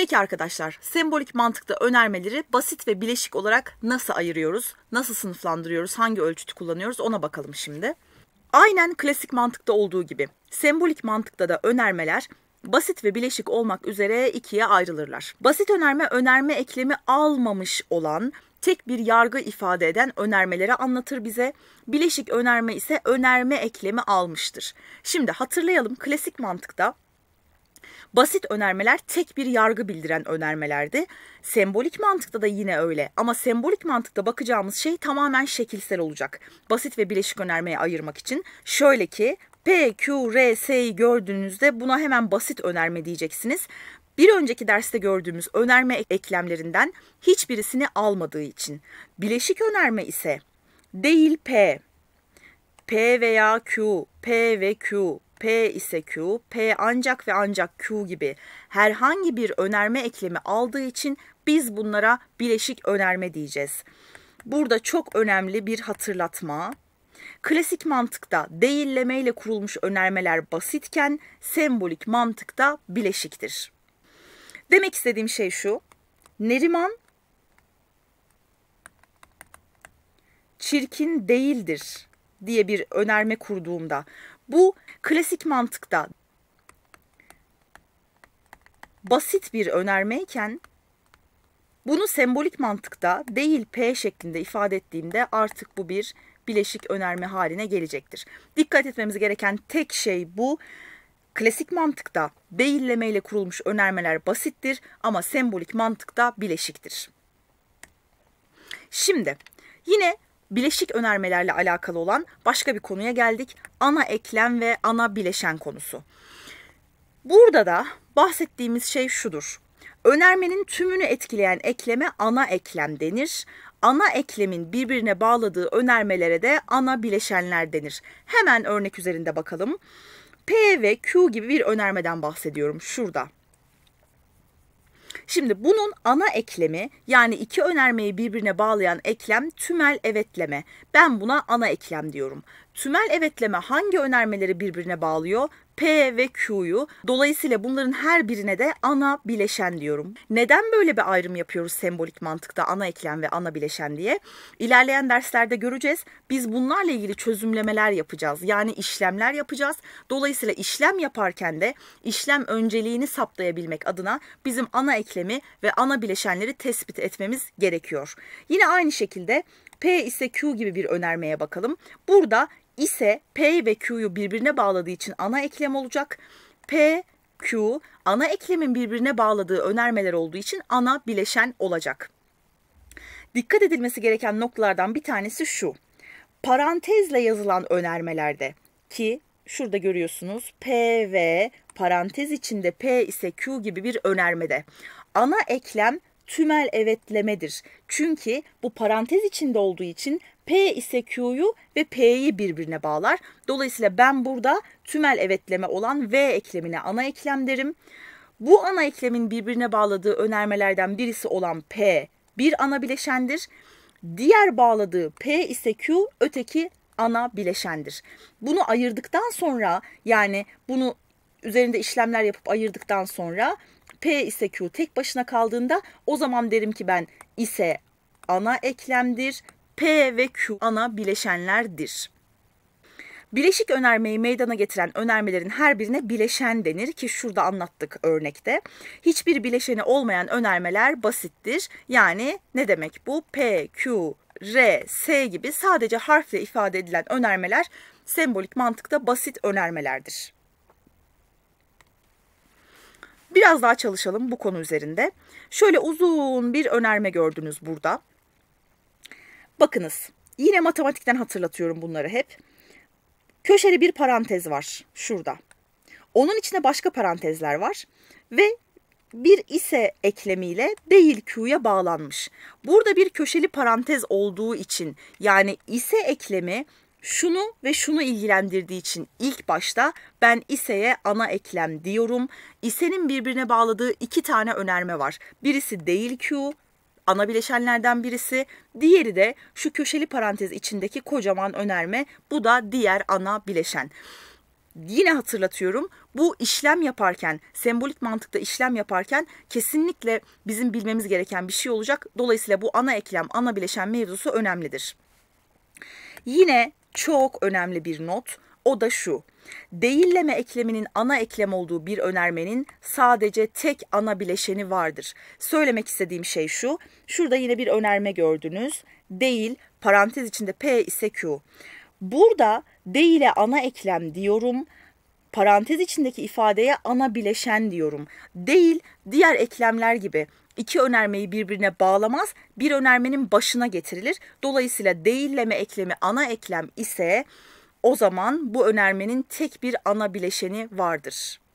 Peki arkadaşlar, sembolik mantıkta önermeleri basit ve bileşik olarak nasıl ayırıyoruz, nasıl sınıflandırıyoruz, hangi ölçütü kullanıyoruz ona bakalım şimdi. Aynen klasik mantıkta olduğu gibi, sembolik mantıkta da önermeler basit ve bileşik olmak üzere ikiye ayrılırlar. Basit önerme önerme eklemi almamış olan tek bir yargı ifade eden önermeleri anlatır bize. Bileşik önerme ise önerme eklemi almıştır. Şimdi hatırlayalım klasik mantıkta Basit önermeler tek bir yargı bildiren önermelerdi. Sembolik mantıkta da yine öyle ama sembolik mantıkta bakacağımız şey tamamen şekilsel olacak. Basit ve bileşik önermeye ayırmak için şöyle ki P, Q, R, S'yi gördüğünüzde buna hemen basit önerme diyeceksiniz. Bir önceki derste gördüğümüz önerme eklemlerinden hiçbirisini almadığı için. Bileşik önerme ise değil P, P veya Q, P ve Q, P ise Q, P ancak ve ancak Q gibi herhangi bir önerme eklemi aldığı için biz bunlara bileşik önerme diyeceğiz. Burada çok önemli bir hatırlatma. Klasik mantıkta değilleme ile kurulmuş önermeler basitken sembolik mantıkta bileşiktir. Demek istediğim şey şu. Neriman çirkin değildir diye bir önerme kurduğumda bu klasik mantıkta basit bir önermeyken bunu sembolik mantıkta değil P şeklinde ifade ettiğimde artık bu bir bileşik önerme haline gelecektir. Dikkat etmemiz gereken tek şey bu. Klasik mantıkta beyilleme ile kurulmuş önermeler basittir ama sembolik mantıkta bileşiktir. Şimdi yine bileşik önermelerle alakalı olan başka bir konuya geldik. Ana eklem ve ana bileşen konusu. Burada da bahsettiğimiz şey şudur. Önermenin tümünü etkileyen ekleme ana eklem denir. Ana eklemin birbirine bağladığı önermelere de ana bileşenler denir. Hemen örnek üzerinde bakalım. P ve Q gibi bir önermeden bahsediyorum şurada. Şimdi bunun ana eklemi yani iki önermeyi birbirine bağlayan eklem tümel evetleme. Ben buna ana eklem diyorum. Tümel evetleme hangi önermeleri birbirine bağlıyor? P ve Q'yu. Dolayısıyla bunların her birine de ana bileşen diyorum. Neden böyle bir ayrım yapıyoruz sembolik mantıkta ana eklem ve ana bileşen diye? İlerleyen derslerde göreceğiz. Biz bunlarla ilgili çözümlemeler yapacağız. Yani işlemler yapacağız. Dolayısıyla işlem yaparken de işlem önceliğini saptayabilmek adına bizim ana eklemi ve ana bileşenleri tespit etmemiz gerekiyor. Yine aynı şekilde P ise Q gibi bir önermeye bakalım. Burada ise P ve Q'yu birbirine bağladığı için ana eklem olacak. P, Q ana eklemin birbirine bağladığı önermeler olduğu için ana bileşen olacak. Dikkat edilmesi gereken noktalardan bir tanesi şu. Parantezle yazılan önermelerde ki şurada görüyorsunuz P ve parantez içinde P ise Q gibi bir önermede. Ana eklem tümel evetlemedir. Çünkü bu parantez içinde olduğu için P ise Q'yu ve P'yi birbirine bağlar. Dolayısıyla ben burada tümel evetleme olan V eklemine ana eklem derim. Bu ana eklemin birbirine bağladığı önermelerden birisi olan P bir ana bileşendir. Diğer bağladığı P ise Q, öteki ana bileşendir. Bunu ayırdıktan sonra yani bunu üzerinde işlemler yapıp ayırdıktan sonra P ise Q tek başına kaldığında o zaman derim ki ben ise ana eklemdir. P ve Q ana bileşenlerdir. Bileşik önermeyi meydana getiren önermelerin her birine bileşen denir ki şurada anlattık örnekte. Hiçbir bileşeni olmayan önermeler basittir. Yani ne demek bu? P, Q, R, S gibi sadece harfle ifade edilen önermeler sembolik mantıkta basit önermelerdir. Biraz daha çalışalım bu konu üzerinde. Şöyle uzun bir önerme gördünüz burada. Bakınız yine matematikten hatırlatıyorum bunları hep. Köşeli bir parantez var şurada. Onun içine başka parantezler var ve bir ise eklemiyle değil Q'ya bağlanmış. Burada bir köşeli parantez olduğu için yani ise eklemi şunu ve şunu ilgilendirdiği için ilk başta ben iseye ana eklem diyorum. İse'nin birbirine bağladığı iki tane önerme var. Birisi değil Q, ana bileşenlerden birisi. Diğeri de şu köşeli parantez içindeki kocaman önerme. Bu da diğer ana bileşen. Yine hatırlatıyorum bu işlem yaparken, sembolik mantıkta işlem yaparken kesinlikle bizim bilmemiz gereken bir şey olacak. Dolayısıyla bu ana eklem, ana bileşen mevzusu önemlidir. Yine çok önemli bir not. O da şu. Değilleme ekleminin ana eklem olduğu bir önermenin sadece tek ana bileşeni vardır. Söylemek istediğim şey şu. Şurada yine bir önerme gördünüz. Değil, parantez içinde P ise Q. Burada değile ana eklem diyorum parantez içindeki ifadeye ana bileşen diyorum. Değil diğer eklemler gibi iki önermeyi birbirine bağlamaz, bir önermenin başına getirilir. Dolayısıyla değilleme eklemi ana eklem ise o zaman bu önermenin tek bir ana bileşeni vardır.